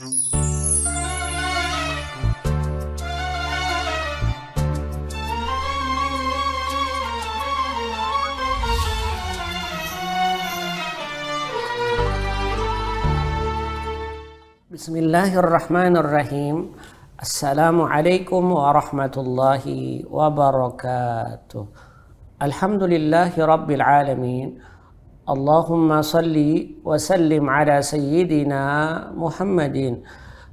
بسم الله الرحمن الرحيم السلام عليكم ورحمة الله وبركاته الحمد لله رب العالمين Allahumma salli wa sallim ala sayyidina Muhammadin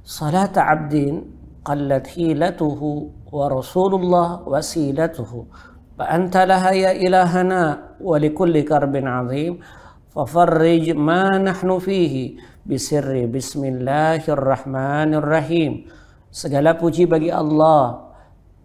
salata abdin qallat hilatuhu wa rasulullah wasilatuhu fa anta laha ya ilahana wa li kulli karbin azim fa farrij ma nahnu fihi bisirri bismillahirrahmanirrahim segala puji bagi Allah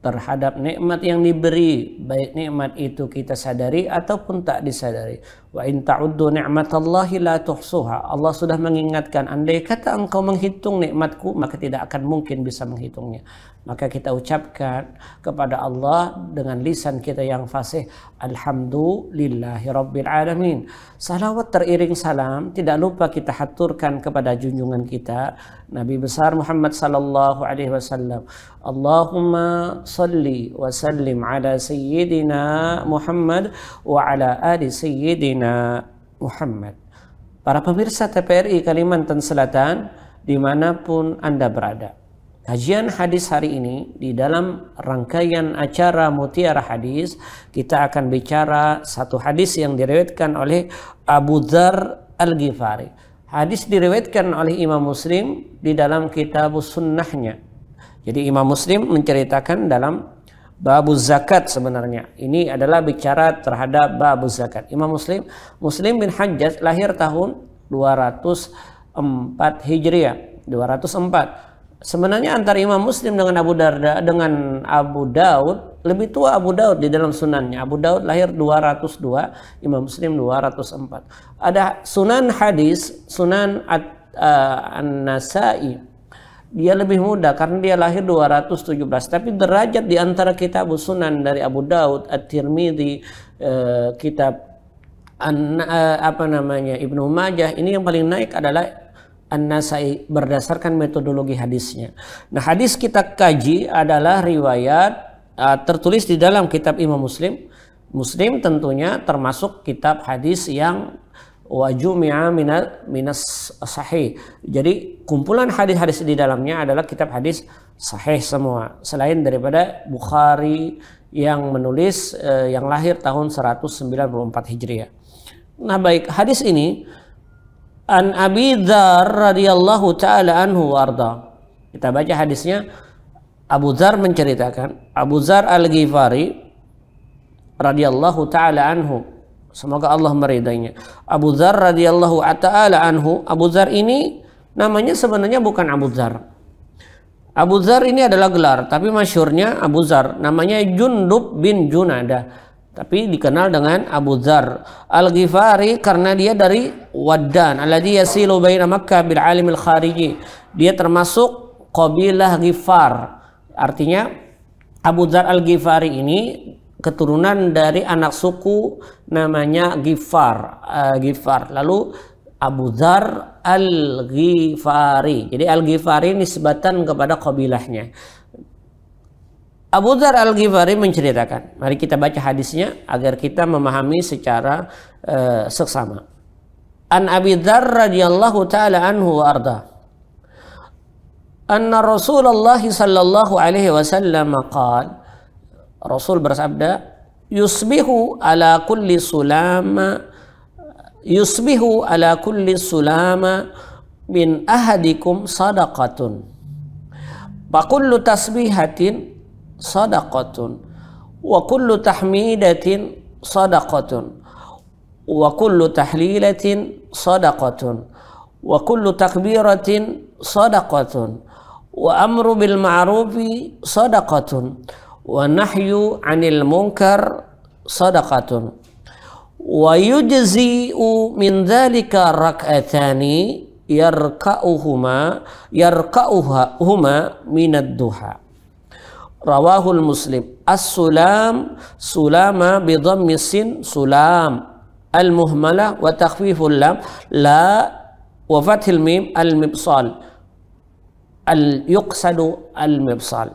terhadap nikmat yang diberi baik nikmat itu kita sadari ataupun tak disadari Wa in ta'uddu ni'matallahi la tuhsuha. Allah sudah mengingatkan, andai kata engkau menghitung nikmatku, maka tidak akan mungkin bisa menghitungnya. Maka kita ucapkan kepada Allah dengan lisan kita yang fasih, Alhamdulillahi Rabbil Alamin. Salawat teriring salam, tidak lupa kita haturkan kepada junjungan kita, Nabi besar Muhammad sallallahu alaihi wasallam. Allahumma salli wa sallim ala sayyidina Muhammad wa ala ali sayyidina Sayyidina Muhammad. Para pemirsa TPRI Kalimantan Selatan, dimanapun Anda berada. Kajian hadis hari ini di dalam rangkaian acara Mutiara Hadis kita akan bicara satu hadis yang direwetkan oleh Abu Dhar Al-Ghifari. Hadis direwetkan oleh Imam Muslim di dalam kitab sunnahnya. Jadi Imam Muslim menceritakan dalam babu zakat sebenarnya. Ini adalah bicara terhadap babu zakat. Imam Muslim, Muslim bin Hajjaj lahir tahun 204 Hijriah. 204. Sebenarnya antara Imam Muslim dengan Abu Darda dengan Abu Daud lebih tua Abu Daud di dalam sunannya. Abu Daud lahir 202, Imam Muslim 204. Ada sunan hadis, sunan At, uh, An-Nasa'i dia lebih muda karena dia lahir 217 tapi derajat di antara kitab sunan dari Abu Daud At-Tirmidzi eh, kitab an, eh, apa namanya Ibnu Majah ini yang paling naik adalah An-Nasai berdasarkan metodologi hadisnya. Nah, hadis kita kaji adalah riwayat eh, tertulis di dalam kitab Imam Muslim. Muslim tentunya termasuk kitab hadis yang wa jumi'a minal minas sahih. Jadi kumpulan hadis-hadis di dalamnya adalah kitab hadis sahih semua selain daripada Bukhari yang menulis eh, yang lahir tahun 194 Hijriah. Nah, baik hadis ini An Abi Dzar radhiyallahu taala anhu warda. Kita baca hadisnya Abu Dzar menceritakan Abu Dzar Al-Ghifari radhiyallahu taala anhu Semoga Allah meridainya. Abu Dzar radhiyallahu taala anhu, Abu Dzar ini namanya sebenarnya bukan Abu Dzar. Abu Dzar ini adalah gelar, tapi masyurnya Abu Dzar, namanya Jundub bin Junada. Tapi dikenal dengan Abu Dzar Al-Ghifari karena dia dari Waddan, alladhi yasilu baina Makkah bil alimil khariji. Dia termasuk kabilah Ghifar. Artinya Abu Dzar Al-Ghifari ini keturunan dari anak suku namanya Gifar uh, eh, Gifar lalu Abu Dhar al Gifari. jadi Al-Ghifari nisbatan kepada kabilahnya Abu Dhar al Gifari menceritakan mari kita baca hadisnya agar kita memahami secara uh, seksama An Abi Dhar radhiyallahu taala anhu arda An Rasulullah sallallahu alaihi wasallam. qala Rasul bersabda, "Yusbihu ala kulli sulama yusbihu ala kulli sulama min ahadikum sadaqatun." Pakullu tasbihatin sadaqatun wa kullu tahmidatin sadaqatun wa kullu tahlilatin sadaqatun wa kullu takbiratin sadaqatun wa amru bil ma'rufi sadaqatun ونحي عن المنكر صدقة ويجزئ من ذلك ركعتان يركأهما يركأهما من الدحى رواه المسلم السلام سلام بضم السن سلام المهملة وتخفيف اللام لا وفتح الميم المبصال يقصد المبصال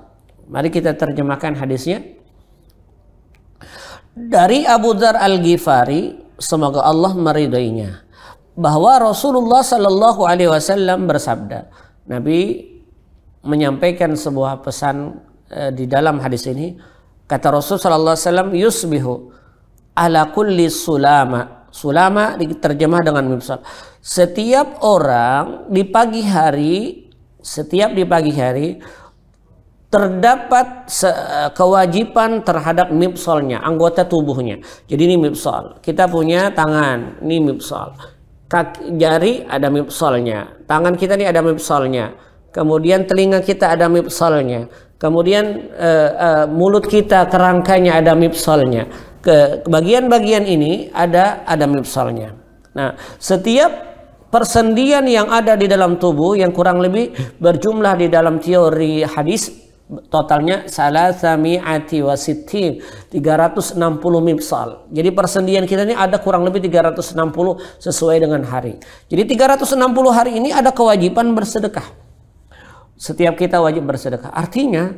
Mari kita terjemahkan hadisnya. Dari Abu Dzar Al-Ghifari, semoga Allah meridainya, bahwa Rasulullah Shallallahu alaihi wasallam bersabda. Nabi menyampaikan sebuah pesan eh, di dalam hadis ini. Kata Rasulullah Shallallahu alaihi wasallam, "Yusbihu ala kulli sulama." Sulama diterjemah dengan mimsal. Setiap orang di pagi hari, setiap di pagi hari terdapat kewajiban terhadap mipsolnya, anggota tubuhnya. Jadi ini mipsol. Kita punya tangan, ini mipsol. Kaki, jari ada mipsolnya. Tangan kita ini ada mipsolnya. Kemudian telinga kita ada mipsolnya. Kemudian uh, uh, mulut kita kerangkanya ada mipsolnya. Ke bagian-bagian ini ada ada mipsolnya. Nah, setiap persendian yang ada di dalam tubuh yang kurang lebih berjumlah di dalam teori hadis totalnya salasami'ati wasittin 360 mipsal. Jadi persendian kita ini ada kurang lebih 360 sesuai dengan hari. Jadi 360 hari ini ada kewajiban bersedekah. Setiap kita wajib bersedekah. Artinya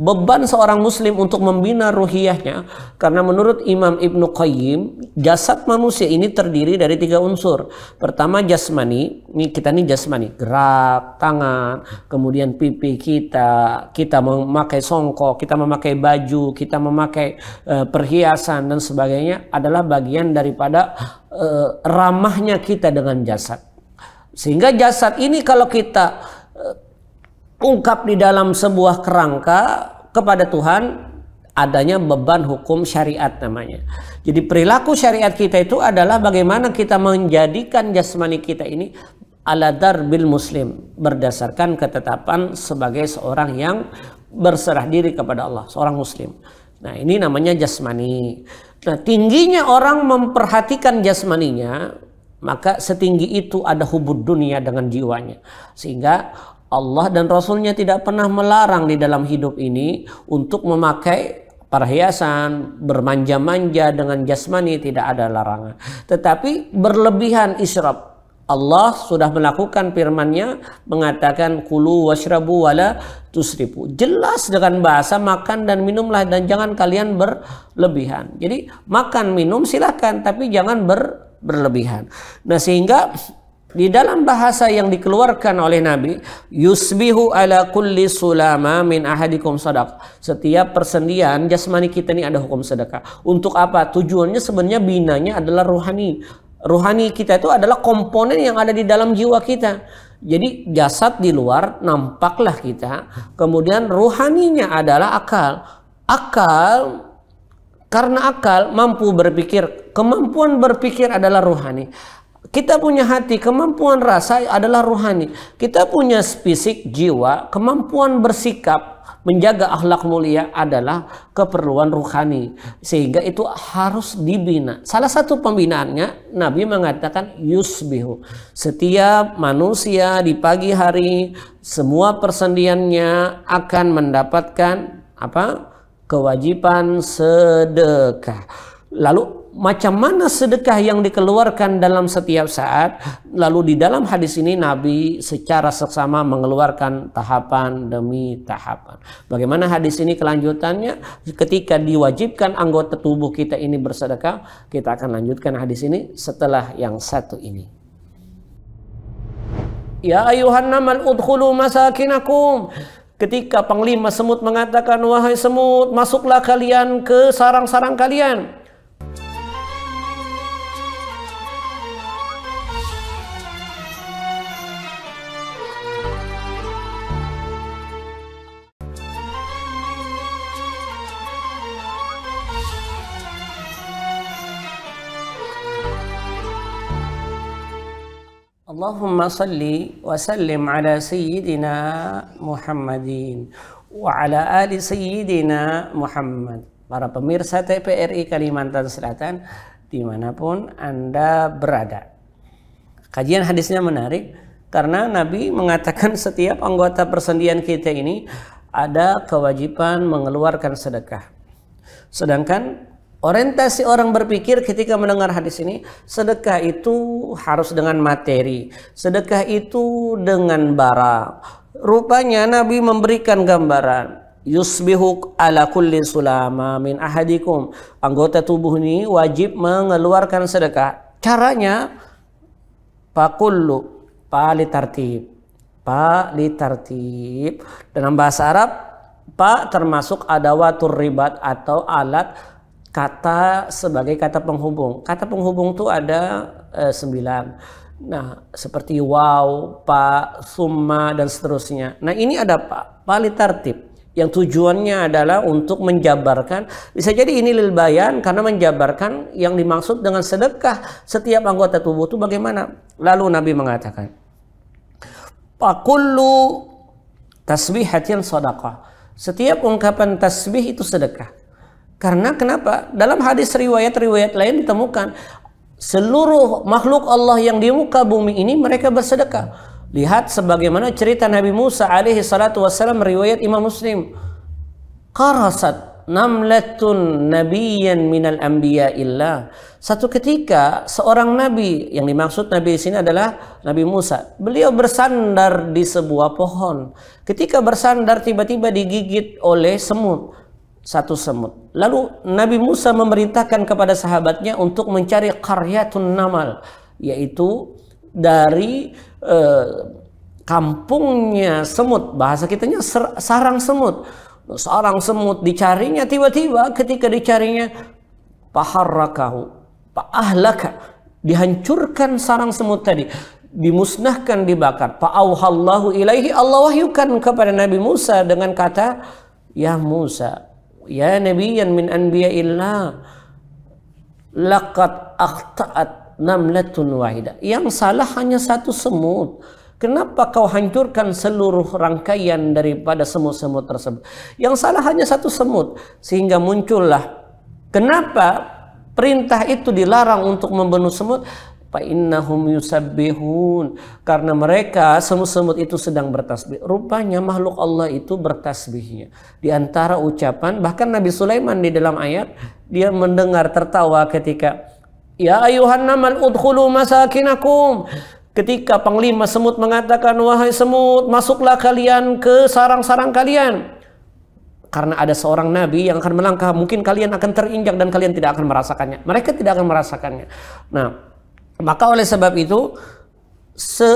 beban seorang muslim untuk membina ruhiyahnya karena menurut Imam Ibnu Qayyim jasad manusia ini terdiri dari tiga unsur pertama jasmani ini kita ini jasmani gerak tangan kemudian pipi kita kita memakai songkok kita memakai baju kita memakai uh, perhiasan dan sebagainya adalah bagian daripada uh, ramahnya kita dengan jasad sehingga jasad ini kalau kita eh, ungkap di dalam sebuah kerangka kepada Tuhan adanya beban hukum syariat namanya. Jadi perilaku syariat kita itu adalah bagaimana kita menjadikan jasmani kita ini ala darbil muslim berdasarkan ketetapan sebagai seorang yang berserah diri kepada Allah, seorang muslim. Nah, ini namanya jasmani. Nah, tingginya orang memperhatikan jasmaninya, maka setinggi itu ada hubud dunia dengan jiwanya. Sehingga Allah dan Rasulnya tidak pernah melarang di dalam hidup ini untuk memakai perhiasan, bermanja-manja dengan jasmani tidak ada larangan. Tetapi berlebihan israf. Allah sudah melakukan firman-Nya mengatakan kulu washrabu wala tusrifu. Jelas dengan bahasa makan dan minumlah dan jangan kalian berlebihan. Jadi makan minum silahkan tapi jangan ber, berlebihan. Nah sehingga di dalam bahasa yang dikeluarkan oleh Nabi, yusbihu ala kulli sulama min ahadikum sadaq. Setiap persendian jasmani kita ini ada hukum sedekah. Untuk apa? Tujuannya sebenarnya binanya adalah rohani. Rohani kita itu adalah komponen yang ada di dalam jiwa kita. Jadi jasad di luar nampaklah kita. Kemudian ruhaninya adalah akal. Akal karena akal mampu berpikir, kemampuan berpikir adalah ruhani. Kita punya hati, kemampuan rasa adalah rohani. Kita punya fisik, jiwa, kemampuan bersikap, menjaga akhlak mulia adalah keperluan rohani Sehingga itu harus dibina. Salah satu pembinaannya, Nabi mengatakan yusbihu. Setiap manusia di pagi hari, semua persendiannya akan mendapatkan apa? kewajiban sedekah. Lalu macam mana sedekah yang dikeluarkan dalam setiap saat lalu di dalam hadis ini Nabi secara seksama mengeluarkan tahapan demi tahapan bagaimana hadis ini kelanjutannya ketika diwajibkan anggota tubuh kita ini bersedekah kita akan lanjutkan hadis ini setelah yang satu ini Ya ayuhan namal udhulu masakinakum. Ketika panglima semut mengatakan wahai semut masuklah kalian ke sarang-sarang kalian. اللهم صل وسلم على سيدنا محمد وعلى آل سيدنا محمد para pemirsa TPRI Kalimantan Selatan dimanapun Anda berada. Kajian hadisnya menarik karena Nabi mengatakan setiap anggota persendian kita ini ada kewajiban mengeluarkan sedekah. Sedangkan Orientasi orang berpikir ketika mendengar hadis ini, sedekah itu harus dengan materi, sedekah itu dengan barang. Rupanya Nabi memberikan gambaran, yusbihuk ala kulli sulama min ahadikum. Anggota tubuh ini wajib mengeluarkan sedekah. Caranya, pakullu, pali tartib. Pali tartib. Dalam bahasa Arab, pak termasuk adawatur ribat atau alat kata sebagai kata penghubung. Kata penghubung itu ada eh, sembilan. Nah, seperti wow, pak, summa, dan seterusnya. Nah, ini ada pak, pali tertib. Yang tujuannya adalah untuk menjabarkan, bisa jadi ini lil bayan karena menjabarkan yang dimaksud dengan sedekah setiap anggota tubuh itu bagaimana. Lalu Nabi mengatakan, Pakullu yang sadaqah. Setiap ungkapan tasbih itu sedekah. Karena kenapa? Dalam hadis riwayat-riwayat lain ditemukan seluruh makhluk Allah yang di muka bumi ini mereka bersedekah. Lihat sebagaimana cerita Nabi Musa alaihi salatu wasallam riwayat Imam Muslim. Qarasat namlatun nabiyyan minal anbiya illa. Satu ketika seorang nabi yang dimaksud nabi di sini adalah Nabi Musa. Beliau bersandar di sebuah pohon. Ketika bersandar tiba-tiba digigit oleh semut satu semut. Lalu Nabi Musa memerintahkan kepada sahabatnya untuk mencari karyatun namal, yaitu dari eh, kampungnya semut, bahasa kitanya ser, sarang semut. Sarang semut dicarinya tiba-tiba ketika dicarinya paharrakahu, paahlaka, dihancurkan sarang semut tadi dimusnahkan dibakar fa'auhallahu ilaihi Allah wahyukan kepada Nabi Musa dengan kata ya Musa ya Nabiyan min anbiya'illah laqad akhta'at namlatun wahida yang salah hanya satu semut Kenapa kau hancurkan seluruh rangkaian daripada semut-semut tersebut? Yang salah hanya satu semut, sehingga muncullah. Kenapa perintah itu dilarang untuk membunuh semut? fa'innahum yusabbihun karena mereka semut-semut itu sedang bertasbih rupanya makhluk Allah itu bertasbihnya di antara ucapan bahkan Nabi Sulaiman di dalam ayat dia mendengar tertawa ketika ya ayuhan namal udkhulu masakinakum ketika panglima semut mengatakan wahai semut masuklah kalian ke sarang-sarang kalian karena ada seorang nabi yang akan melangkah mungkin kalian akan terinjak dan kalian tidak akan merasakannya mereka tidak akan merasakannya nah maka oleh sebab itu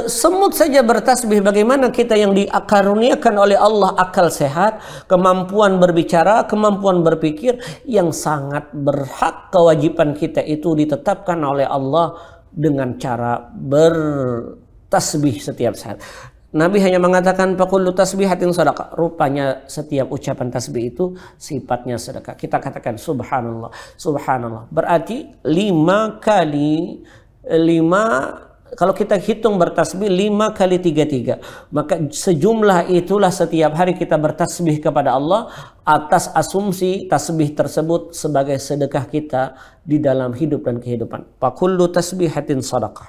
Semut saja bertasbih bagaimana kita yang diakaruniakan oleh Allah akal sehat, kemampuan berbicara, kemampuan berpikir yang sangat berhak kewajiban kita itu ditetapkan oleh Allah dengan cara bertasbih setiap saat. Nabi hanya mengatakan tasbih hatin sedekah. Rupanya setiap ucapan tasbih itu sifatnya sedekah. Kita katakan subhanallah, subhanallah. Berarti lima kali 5 kalau kita hitung bertasbih lima kali tiga tiga maka sejumlah itulah setiap hari kita bertasbih kepada Allah atas asumsi tasbih tersebut sebagai sedekah kita di dalam hidup dan kehidupan fakullu tasbihatin sadaqah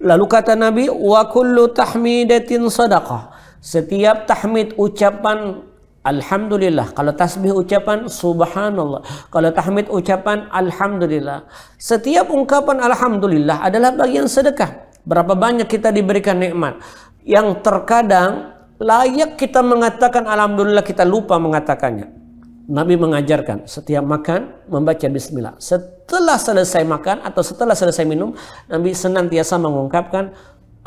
lalu kata Nabi wa kullu tahmidatin sadaqah setiap tahmid ucapan Alhamdulillah. Kalau tasbih ucapan subhanallah. Kalau tahmid ucapan alhamdulillah. Setiap ungkapan alhamdulillah adalah bagian sedekah. Berapa banyak kita diberikan nikmat yang terkadang layak kita mengatakan alhamdulillah kita lupa mengatakannya. Nabi mengajarkan setiap makan membaca bismillah. Setelah selesai makan atau setelah selesai minum, Nabi senantiasa mengungkapkan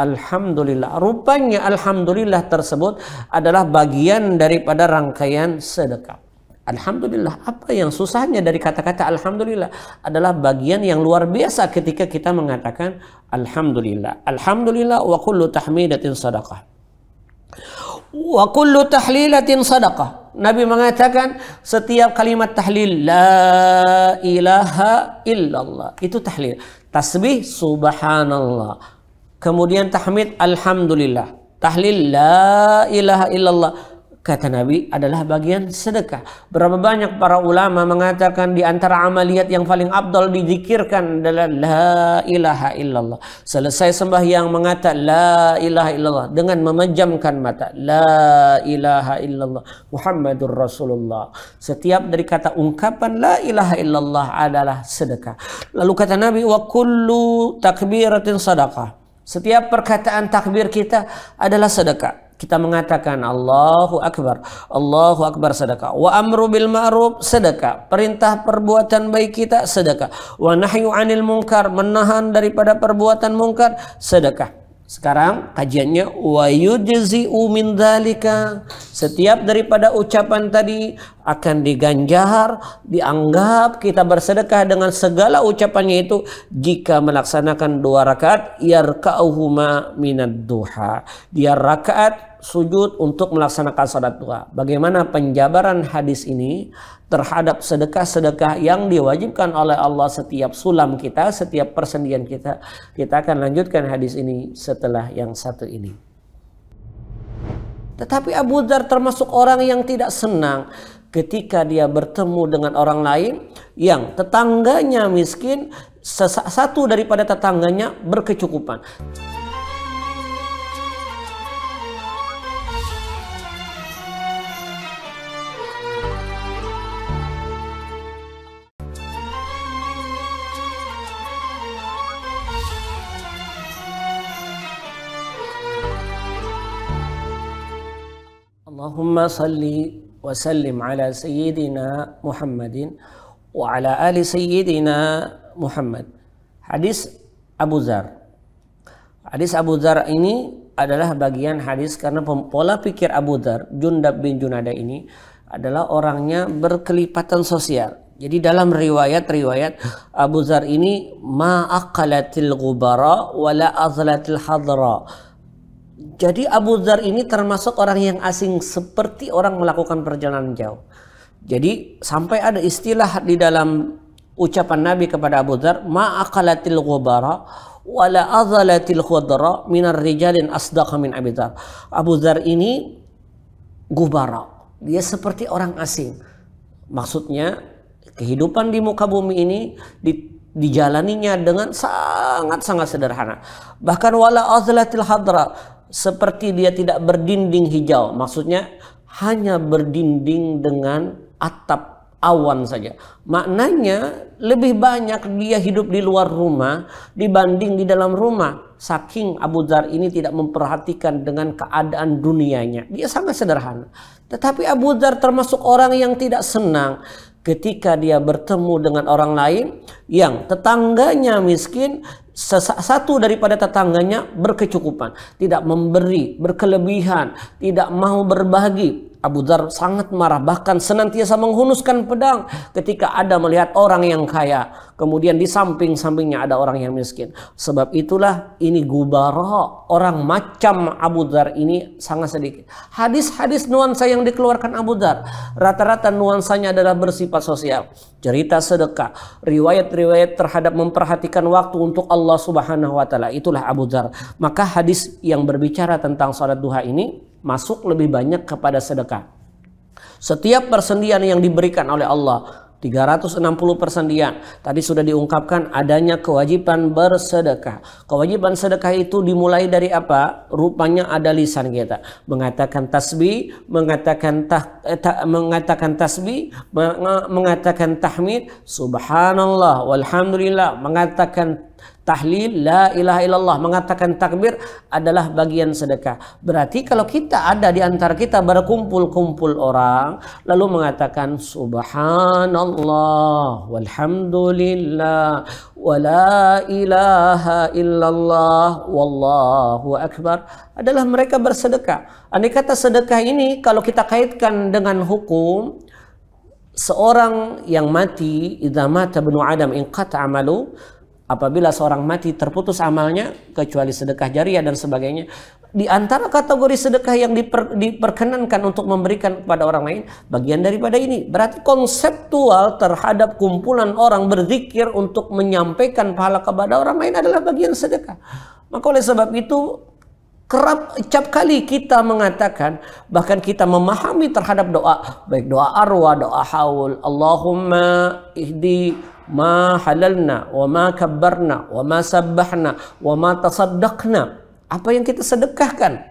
Alhamdulillah. Rupanya Alhamdulillah tersebut adalah bagian daripada rangkaian sedekah. Alhamdulillah. Apa yang susahnya dari kata-kata Alhamdulillah adalah bagian yang luar biasa ketika kita mengatakan Alhamdulillah. Alhamdulillah wa kullu tahmidatin sadaqah. Wa kullu tahlilatin sadaqah. Nabi mengatakan setiap kalimat tahlil la ilaha illallah itu tahlil. Tasbih subhanallah Kemudian tahmid alhamdulillah. Tahlil la ilaha illallah. Kata Nabi adalah bagian sedekah. Berapa banyak para ulama mengatakan di antara amaliat yang paling abdol didikirkan adalah la ilaha illallah. Selesai sembahyang mengata la ilaha illallah dengan memejamkan mata. La ilaha illallah Muhammadur Rasulullah. Setiap dari kata ungkapan la ilaha illallah adalah sedekah. Lalu kata Nabi wa kullu takbiratin sadaqah setiap perkataan takbir kita adalah sedekah. Kita mengatakan Allahu Akbar, Allahu Akbar sedekah. Wa amru bil ma'ruf sedekah. Perintah perbuatan baik kita sedekah. Wa nahyu anil munkar, menahan daripada perbuatan mungkar sedekah. Sekarang kajiannya wayujzi'u min dzalika. Setiap daripada ucapan tadi akan diganjar, dianggap kita bersedekah dengan segala ucapannya itu jika melaksanakan dua rakaat yarka'uhuma minad duha. Dia rakaat sujud untuk melaksanakan sholat duha. Bagaimana penjabaran hadis ini terhadap sedekah-sedekah yang diwajibkan oleh Allah setiap sulam kita, setiap persendian kita. Kita akan lanjutkan hadis ini setelah yang satu ini. Tetapi Abu Dhar termasuk orang yang tidak senang ketika dia bertemu dengan orang lain yang tetangganya miskin, satu daripada tetangganya berkecukupan. اللهم صل وسلم على سيدنا محمد وعلى آل سيدنا Muhammad. Hadis Abu ذر Hadis Abu ذر ini adalah bagian hadis karena pola pikir Abu Dar Jundab bin Junada ini adalah orangnya berkelipatan sosial. Jadi dalam riwayat-riwayat Abu Dar ini ma'akalatil gubara wala azlatil hadra jadi Abu Dhar ini termasuk orang yang asing seperti orang melakukan perjalanan jauh. Jadi sampai ada istilah di dalam ucapan Nabi kepada Abu Dhar, ma'akalatil ghubara wala azalatil khudra minar rijalin asdaqa min Abu Dhar. Abu Dhar ini gubara. Dia seperti orang asing. Maksudnya kehidupan di muka bumi ini di dijalaninya dengan sangat-sangat sederhana. Bahkan wala azlatil hadra seperti dia tidak berdinding hijau. Maksudnya hanya berdinding dengan atap awan saja. Maknanya lebih banyak dia hidup di luar rumah dibanding di dalam rumah. Saking Abu Dhar ini tidak memperhatikan dengan keadaan dunianya. Dia sangat sederhana. Tetapi Abu Dhar termasuk orang yang tidak senang ketika dia bertemu dengan orang lain yang tetangganya miskin satu daripada tetangganya berkecukupan tidak memberi berkelebihan tidak mau berbagi Abu Dhar sangat marah bahkan senantiasa menghunuskan pedang ketika ada melihat orang yang kaya kemudian di samping-sampingnya ada orang yang miskin sebab itulah ini gubara orang macam Abu Dhar ini sangat sedikit hadis-hadis nuansa yang dikeluarkan Abu Dhar rata-rata nuansanya adalah bersifat sosial cerita sedekah riwayat-riwayat terhadap memperhatikan waktu untuk Allah Subhanahu wa taala itulah Abu Dhar maka hadis yang berbicara tentang sholat duha ini masuk lebih banyak kepada sedekah. Setiap persendian yang diberikan oleh Allah 360 persendian. Tadi sudah diungkapkan adanya kewajiban bersedekah. Kewajiban sedekah itu dimulai dari apa? Rupanya ada lisan kita. Mengatakan tasbih, mengatakan tah, eh, ta, mengatakan tasbih, mengatakan tahmid, subhanallah, walhamdulillah, mengatakan Tahlil la ilaha illallah mengatakan takbir adalah bagian sedekah. Berarti kalau kita ada di antara kita berkumpul-kumpul orang lalu mengatakan subhanallah walhamdulillah wala ilaha illallah wallahu akbar adalah mereka bersedekah. Andai kata sedekah ini kalau kita kaitkan dengan hukum seorang yang mati idza mata ibnu adam inqata amalu apabila seorang mati terputus amalnya kecuali sedekah jariah dan sebagainya di antara kategori sedekah yang diper, diperkenankan untuk memberikan kepada orang lain bagian daripada ini berarti konseptual terhadap kumpulan orang berzikir untuk menyampaikan pahala kepada orang lain adalah bagian sedekah maka oleh sebab itu kerap cap kali kita mengatakan bahkan kita memahami terhadap doa baik doa arwah doa haul Allahumma ihdi ma halalna wa ma kabbarna wa ma sabbahna wa ma tasaddaqna apa yang kita sedekahkan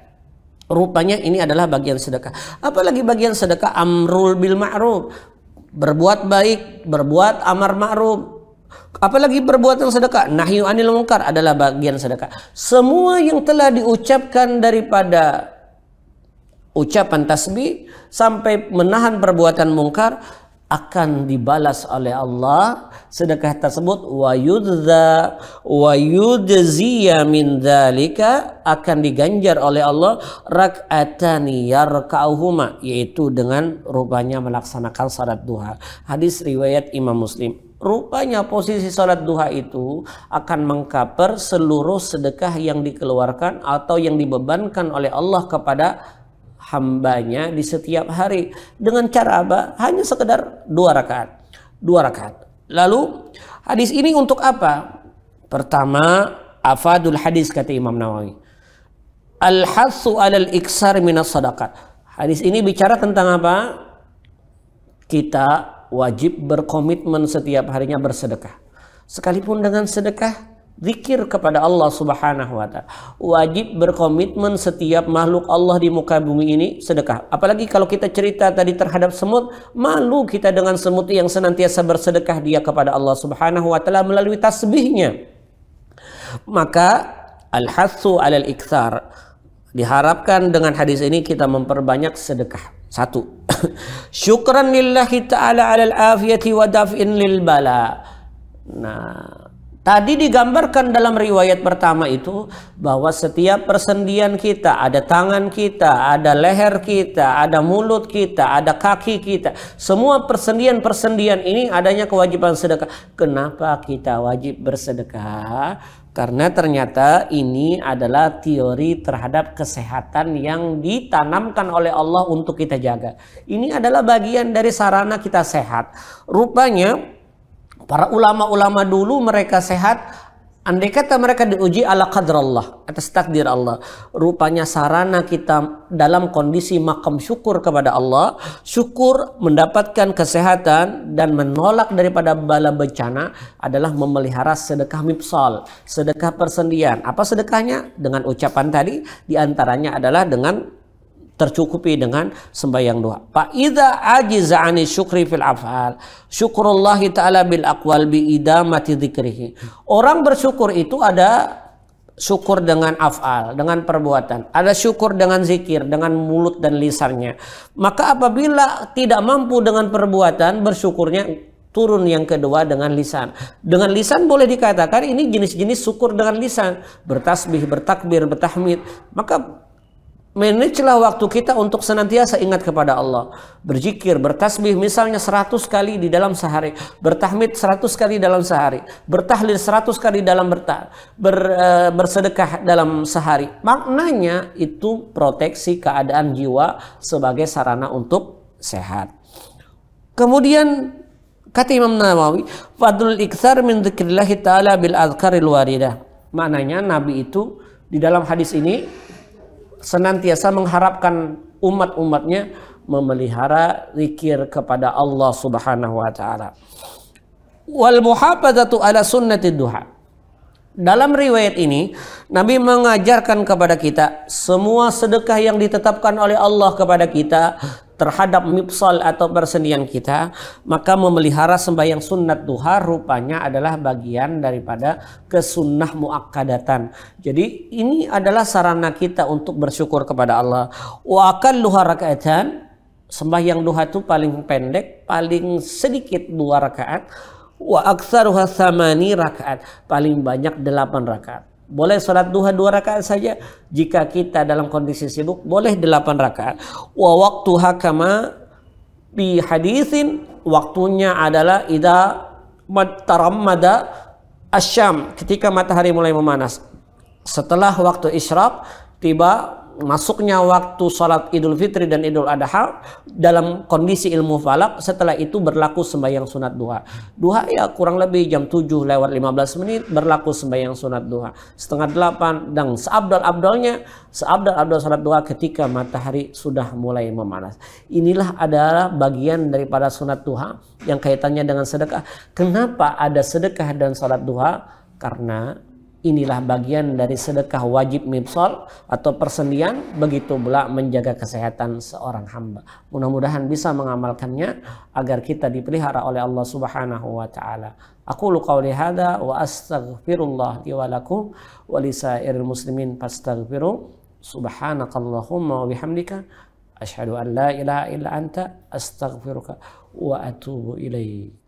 rupanya ini adalah bagian sedekah apalagi bagian sedekah amrul bil ma'ruf berbuat baik berbuat amar ma'ruf apalagi perbuatan sedekah nahyu anil munkar adalah bagian sedekah semua yang telah diucapkan daripada ucapan tasbih sampai menahan perbuatan mungkar akan dibalas oleh Allah sedekah tersebut wa yudza min dzalika akan diganjar oleh Allah rak'atani yarka'uhuma yaitu dengan rupanya melaksanakan salat duha hadis riwayat Imam Muslim rupanya posisi salat duha itu akan mengkaper seluruh sedekah yang dikeluarkan atau yang dibebankan oleh Allah kepada hambanya di setiap hari dengan cara apa? Hanya sekedar dua rakaat. Dua rakaat. Lalu hadis ini untuk apa? Pertama, afadul hadis kata Imam Nawawi. Al-hassu alal iksar minas sadaqat. Hadis ini bicara tentang apa? Kita wajib berkomitmen setiap harinya bersedekah. Sekalipun dengan sedekah Zikir kepada Allah Subhanahu wa taala. Wajib berkomitmen setiap makhluk Allah di muka bumi ini sedekah. Apalagi kalau kita cerita tadi terhadap semut, malu kita dengan semut yang senantiasa bersedekah dia kepada Allah Subhanahu wa taala melalui tasbihnya. Maka al hatsu alal iktsar Diharapkan dengan hadis ini kita memperbanyak sedekah. Satu. Syukran lillahi ta'ala alal afiyati wa daf'in lil bala. Nah, Tadi digambarkan dalam riwayat pertama itu bahwa setiap persendian kita, ada tangan kita, ada leher kita, ada mulut kita, ada kaki kita. Semua persendian-persendian ini adanya kewajiban sedekah. Kenapa kita wajib bersedekah? Karena ternyata ini adalah teori terhadap kesehatan yang ditanamkan oleh Allah untuk kita jaga. Ini adalah bagian dari sarana kita sehat. Rupanya Para ulama-ulama dulu mereka sehat Andai kata mereka diuji ala qadrallah atas takdir Allah. Rupanya sarana kita dalam kondisi makam syukur kepada Allah. Syukur mendapatkan kesehatan dan menolak daripada bala bencana adalah memelihara sedekah mipsal. Sedekah persendian. Apa sedekahnya? Dengan ucapan tadi diantaranya adalah dengan tercukupi dengan sembahyang doa. Fa idza ajiza ani syukri fil afal. Syukrullah taala bil aqwal bi idamati dzikrihi. Orang bersyukur itu ada syukur dengan afal, dengan perbuatan. Ada syukur dengan zikir, dengan mulut dan lisannya. Maka apabila tidak mampu dengan perbuatan, bersyukurnya turun yang kedua dengan lisan. Dengan lisan boleh dikatakan ini jenis-jenis syukur dengan lisan, bertasbih, bertakbir, bertahmid. Maka Manajelah waktu kita untuk senantiasa ingat kepada Allah. Berzikir, bertasbih misalnya 100 kali di dalam sehari. Bertahmid 100 kali dalam sehari. Bertahlil 100 kali dalam berta ber, uh, bersedekah dalam sehari. Maknanya itu proteksi keadaan jiwa sebagai sarana untuk sehat. Kemudian kata Imam Nawawi, fadlul iktsar min dzikrillah taala bil azkaril waridah. Maknanya Nabi itu di dalam hadis ini senantiasa mengharapkan umat-umatnya memelihara zikir kepada Allah Subhanahu wa taala. Wal muhafazatu ala sunnati duha. Dalam riwayat ini Nabi mengajarkan kepada kita semua sedekah yang ditetapkan oleh Allah kepada kita terhadap mipsal atau persendian kita, maka memelihara sembahyang sunat duha rupanya adalah bagian daripada kesunnah muakkadatan. Jadi ini adalah sarana kita untuk bersyukur kepada Allah. Wa duha raka'atan sembahyang duha itu paling pendek, paling sedikit dua rakaat. Wa aktsaruha samani rakaat, paling banyak delapan rakaat. Boleh sholat duha dua rakaat saja. Jika kita dalam kondisi sibuk, boleh delapan rakaat. Wa waktu hakama bi hadisin waktunya adalah ida mataramada asyam ketika matahari mulai memanas. Setelah waktu isyraq tiba masuknya waktu sholat Idul Fitri dan Idul Adha dalam kondisi ilmu falak setelah itu berlaku sembahyang sunat duha. Duha ya kurang lebih jam 7 lewat 15 menit berlaku sembahyang sunat duha. Setengah 8 dan seabdal-abdalnya seabdal-abdal sholat duha ketika matahari sudah mulai memanas. Inilah adalah bagian daripada sunat duha yang kaitannya dengan sedekah. Kenapa ada sedekah dan sholat duha? Karena Inilah bagian dari sedekah wajib mibsol atau persendian. Begitu pula menjaga kesehatan seorang hamba. Mudah-mudahan bisa mengamalkannya agar kita dipelihara oleh Allah Subhanahu wa taala. Aku qawli hadza wa astaghfirullah li wa lakum wa muslimin fastaghfiru. Subhanakallahumma wa bihamdika asyhadu an la ilaha illa anta astaghfiruka wa atubu ilaik.